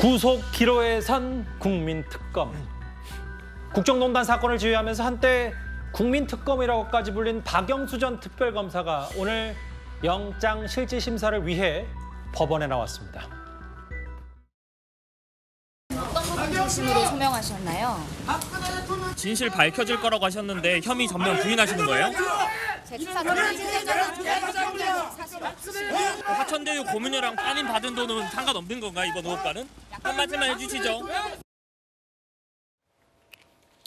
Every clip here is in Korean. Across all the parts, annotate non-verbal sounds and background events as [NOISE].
구속 기로에 선 국민특검. 국정농단 사건을 지휘하면서 한때 국민특검이라고까지 불린 박영수 전 특별검사가 오늘 영장 실질 심사를 위해 법원에 나왔습니다. 어떤 부분을 서명하셨나요? 진실 밝혀질 거라고 하셨는데 혐의 전면 부인하시는 거예요? 그 화천대유 고문료랑 따님 받은 돈은 상관없는 건가 이번 의혹과는? 한마디만 해주시죠.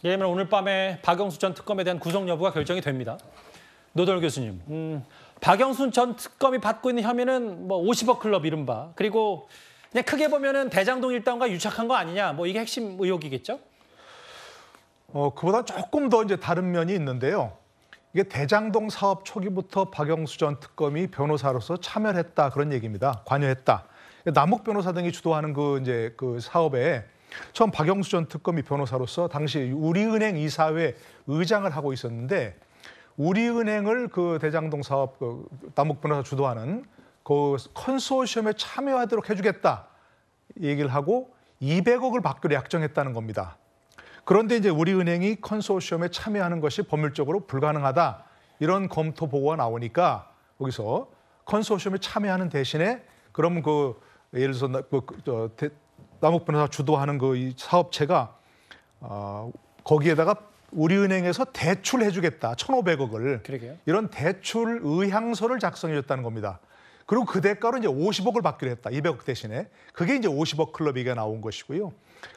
예면 오늘 밤에 박영수 전 특검에 대한 구속 여부가 결정이 됩니다. 노덜 교수님, 음, 박영수 전 특검이 받고 있는 혐의는 뭐 50억 클럽 이른바 그리고 그냥 크게 보면은 대장동 일당과 유착한 거 아니냐 뭐 이게 핵심 의혹이겠죠? 어, 그보다 조금 더 이제 다른 면이 있는데요. 이게 대장동 사업 초기부터 박영수 전 특검이 변호사로서 참여했다 그런 얘기입니다. 관여했다. 남욱 변호사 등이 주도하는 그 이제 그 사업에 처음 박영수 전 특검이 변호사로서 당시 우리은행 이사회 의장을 하고 있었는데 우리은행을 그 대장동 사업 그 남욱 변호사 주도하는 그 컨소시엄에 참여하도록 해주겠다 얘기를 하고 200억을 받기로 약정했다는 겁니다. 그런데 이제 우리은행이 컨소시엄에 참여하는 것이 법률적으로 불가능하다. 이런 검토 보고가 나오니까 거기서 컨소시엄에 참여하는 대신에 그럼 그 예를 들어서 그, 그, 저, 대, 남북변호사 주도하는 그이 사업체가 어, 거기에다가 우리은행에서 대출해주겠다. 1 5 0 0억을 이런 대출 의향서를 작성해줬다는 겁니다. 그리고 그 대가로 이제 50억을 받기로 했다. 200억 대신에. 그게 이제 50억 클럽이가 나온 것이고요.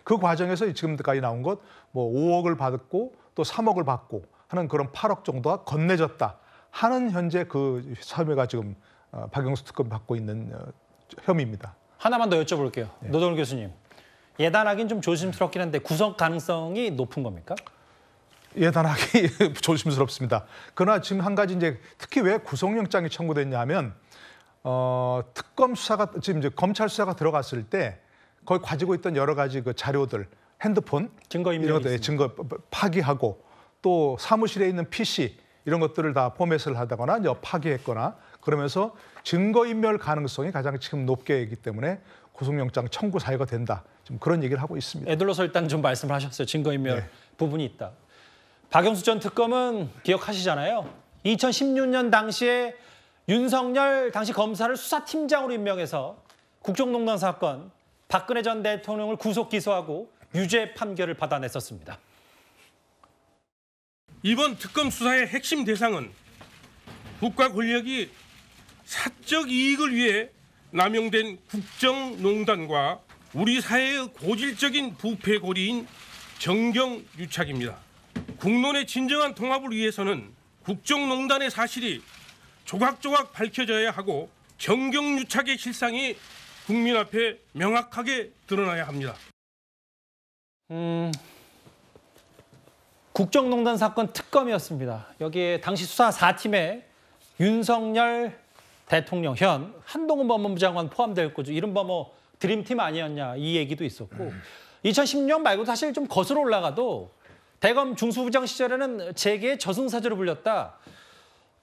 그 과정에서 지금까지 나온 것 뭐 5억을 받았고 또 3억을 받고 하는 그런 8억 정도가 건네졌다 하는 현재 그 혐의가 지금 어, 박영수 특검 받고 있는 어, 혐의입니다. 하나만 더 여쭤볼게요. 네. 노동훈 교수님. 예단하기는좀 조심스럽긴 한데 구성 가능성이 높은 겁니까? 예단하기 [LAUGHS] 조심스럽습니다. 그러나 지금 한 가지 이제 특히 왜 구속영장이 청구됐냐면 어, 특검 수사가 지금 이제 검찰 수사가 들어갔을 때 거기 가지고 있던 여러 가지 그 자료들 핸드폰 증거 이런 것 예, 증거 파기하고 또 사무실에 있는 PC 이런 것들을 다 포맷을 하다거나 파기했거나 그러면서 증거 인멸 가능성이 가장 지금 높게 있기 때문에 구속영장 청구 사유가 된다. 좀 그런 얘기를 하고 있습니다. 애들로서 일단 좀 말씀을 하셨어요. 증거인멸 네. 부분이 있다. 박영수 전 특검은 기억하시잖아요. 2016년 당시에 윤석열 당시 검사를 수사팀장으로 임명해서 국정농단 사건 박근혜 전 대통령을 구속 기소하고 유죄 판결을 받아냈었습니다. 이번 특검 수사의 핵심 대상은 국가 권력이 사적 이익을 위해 남용된 국정농단과 우리 사회의 고질적인 부패고리인 정경유착입니다. 국론의 진정한 통합을 위해서는 국정농단의 사실이 조각조각 밝혀져야 하고 정경유착의 실상이 국민 앞에 명확하게 드러나야 합니다. 음, 국정농단 사건 특검이었습니다. 여기에 당시 수사 4팀에 윤석열 대통령 현 한동훈 법무부 장관 포함될 거죠. 이른바 뭐 드림팀 아니었냐 이 얘기도 있었고 2010년 말고 사실 좀 거슬러 올라가도 대검 중수부장 시절에는 재계의 저승사자로 불렸다.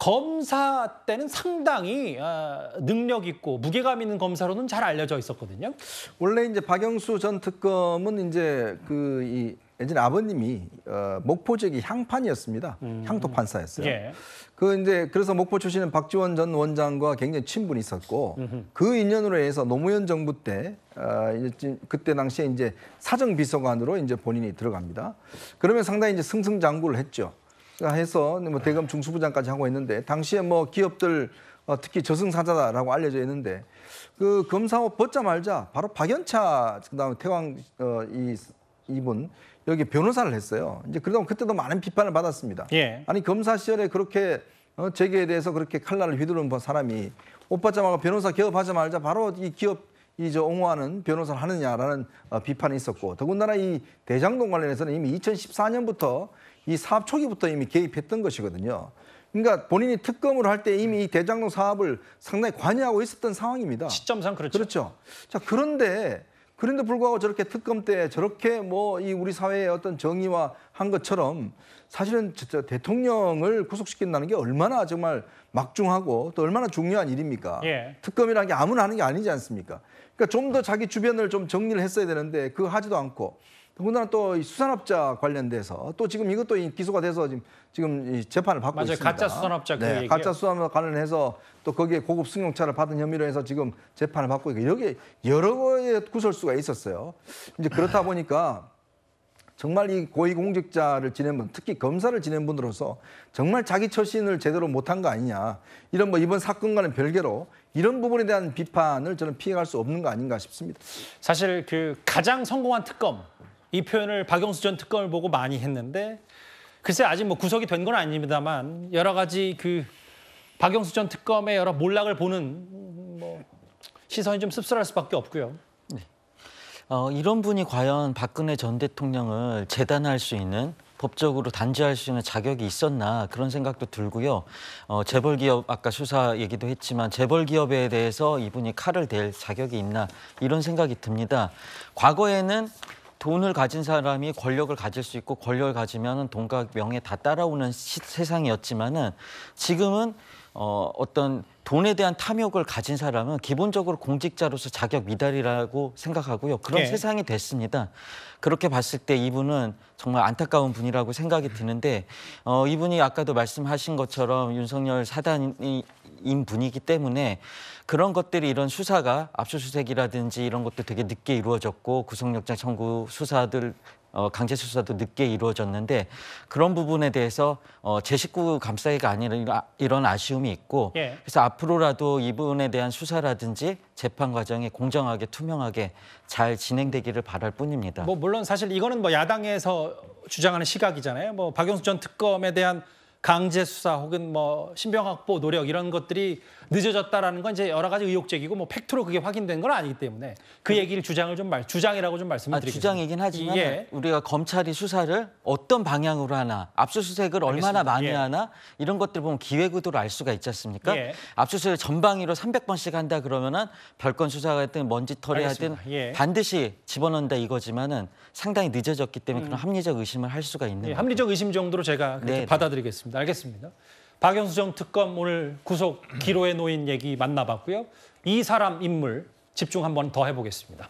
검사 때는 상당히 어, 능력 있고 무게감 있는 검사로는 잘 알려져 있었거든요. 원래 이제 박영수 전 특검은 이제 그이 예전에 아버님이 어, 목포 지역이 향판이었습니다. 음. 향토 판사였어요. 예. 그 이제 그래서 목포 출신은 박지원 전 원장과 굉장히 친분이 있었고 음흠. 그 인연으로 해서 노무현 정부 때 어, 이제 그때 당시에 이제 사정비서관으로 이제 본인이 들어갑니다. 그러면 상당히 이제 승승장구를 했죠. 해서 뭐 대검 중수부장까지 하고 있는데 당시에 뭐 기업들 어, 특히 저승사자다라고 알려져 있는데 그 검사업 벗자 말자 바로 박연차 그다음에 태광 어, 이 이분 여기 변호사를 했어요. 이제 그러다 보면 그때도 많은 비판을 받았습니다. 예. 아니 검사 시절에 그렇게 어, 재계에 대해서 그렇게 칼날을 휘두른 뭐 사람이 오빠자마가 변호사 개업하자 말자 바로 이 기업 이제 옹호하는 변호사를 하느냐라는 어, 비판이 있었고 더군다나 이 대장동 관련해서는 이미 2014년부터 이 사업 초기부터 이미 개입했던 것이거든요. 그러니까 본인이 특검으로 할 때 이미 이 대장동 사업을 상당히 관여하고 있었던 상황입니다. 시점상 그렇죠. 그렇죠. 자, 그런데 그런데 불구하고 저렇게 특검 때 저렇게 뭐 이 우리 사회의 어떤 정의화 한 것처럼 사실은 진짜 대통령을 구속시킨다는 게 얼마나 정말 막중하고 또 얼마나 중요한 일입니까? 예. 특검이라는 게 아무나 하는 게 아니지 않습니까? 그러니까 좀 더 자기 주변을 좀 정리를 했어야 되는데 그 하지도 않고 더군다나 또 수산업자 관련돼서 또 지금 이것도 기소가 돼서 지금 지금 재판을 받고 맞아요. 있습니다. 가짜 수산업자 네, 그 가짜 수산업 자 관련해서 또 거기에 고급 승용차를 받은 혐의로 해서 지금 재판을 받고 있고 여기 여러 거의 구설수가 있었어요. 이제 그렇다 보니까 정말 이 고위공직자를 지낸 분, 특히 검사를 지낸 분으로서 정말 자기 처신을 제대로 못한 거 아니냐. 이런 뭐 이번 사건과는 별개로 이런 부분에 대한 비판을 저는 피해갈 수 없는 거 아닌가 싶습니다. 사실 그 가장 성공한 특검 이 표현을 박영수 전 특검을 보고 많이 했는데 글쎄 아직 뭐 구속이 된 건 아닙니다만 여러 가지 그 박영수 전 특검의 여러 몰락을 보는 뭐 시선이 좀 씁쓸할 수밖에 없고요. 네. 어, 이런 분이 과연 박근혜 전 대통령을 재단할 수 있는 법적으로 단죄할 수 있는 자격이 있었나 그런 생각도 들고요. 어, 재벌 기업 아까 수사 얘기도 했지만 재벌 기업에 대해서 이분이 칼을 댈 자격이 있나 이런 생각이 듭니다. 과거에는 돈을 가진 사람이 권력을 가질 수 있고 권력을 가지면 돈과 명예 다 따라오는 시, 세상이었지만은 지금은 어, 어떤 돈에 대한 탐욕을 가진 사람은 기본적으로 공직자로서 자격 미달이라고 생각하고요. 그런 예. 세상이 됐습니다. 그렇게 봤을 때 이분은 정말 안타까운 분이라고 생각이 드는데 어, 이분이 아까도 말씀하신 것처럼 윤석열 사단인 분이기 때문에 그런 것들이 이런 수사가 압수수색이라든지 이런 것도 되게 늦게 이루어졌고 구속영장 청구 수사들 어, 강제 수사도 늦게 이루어졌는데 그런 부분에 대해서 어, 제 식구 감싸기가 아니라 아, 이런 아쉬움이 있고 예. 그래서 앞으로라도 이분에 대한 수사라든지 재판 과정이 공정하게 투명하게 잘 진행되기를 바랄 뿐입니다. 뭐 물론 사실 이거는 뭐 야당에서 주장하는 시각이잖아요. 뭐 박영수 전 특검에 대한 강제 수사 혹은 뭐 신병 확보 노력 이런 것들이 늦어졌다라는 건 이제 여러 가지 의혹 적이고뭐 팩트로 그게 확인된 건 아니기 때문에 그 음. 얘기를 주장을 좀 말 주장이라고 좀 말씀을 아, 드리겠습니다. 주장이긴 하지만 예. 우리가 검찰이 수사를 어떤 방향으로 하나 압수수색을 알겠습니다. 얼마나 예. 많이 예. 하나 이런 것들 보면 기획 의도를 알 수가 있지 않습니까? 예. 압수수색 전방위로 300번씩 한다 그러면은 별건 수사하든 가 먼지털이 하든 예. 반드시 집어넣는다 이거지만은 상당히 늦어졌기 때문에 음. 그런 합리적 의심을 할 수가 있는 예, 합리적 의심 정도로 제가 네, 네, 받아들이겠습니다. 알겠습니다. 알겠습니다. 박영수 전 특검 오늘 구속 기로에 놓인 얘기 만나봤고요. 이 사람 인물 집중 한번 더 해보겠습니다.